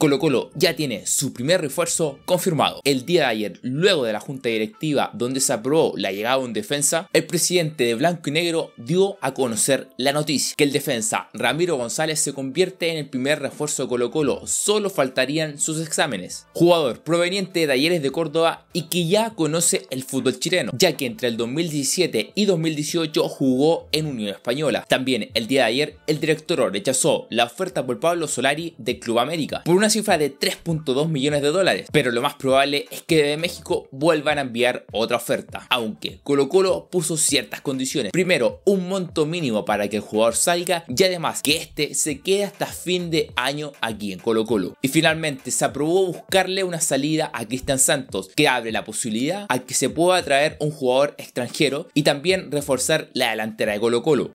Colo Colo ya tiene su primer refuerzo confirmado. El día de ayer, luego de la junta directiva donde se aprobó la llegada de un defensa, el presidente de Blanco y Negro dio a conocer la noticia que el defensa Ramiro González se convierte en el primer refuerzo de Colo Colo. Solo faltarían sus exámenes. Jugador proveniente de Talleres de Córdoba y que ya conoce el fútbol chileno, ya que entre el 2017 y 2018 jugó en Unión Española. También el día de ayer, el director rechazó la oferta por Pablo Solari de Club América por una cifra de 3.2 millones de dólares, pero lo más probable es que de México vuelvan a enviar otra oferta, aunque Colo Colo puso ciertas condiciones. Primero, un monto mínimo para que el jugador salga y además que este se quede hasta fin de año aquí en Colo Colo. Y finalmente se aprobó buscarle una salida a Cristian Santos, que abre la posibilidad a que se pueda traer un jugador extranjero y también reforzar la delantera de Colo Colo.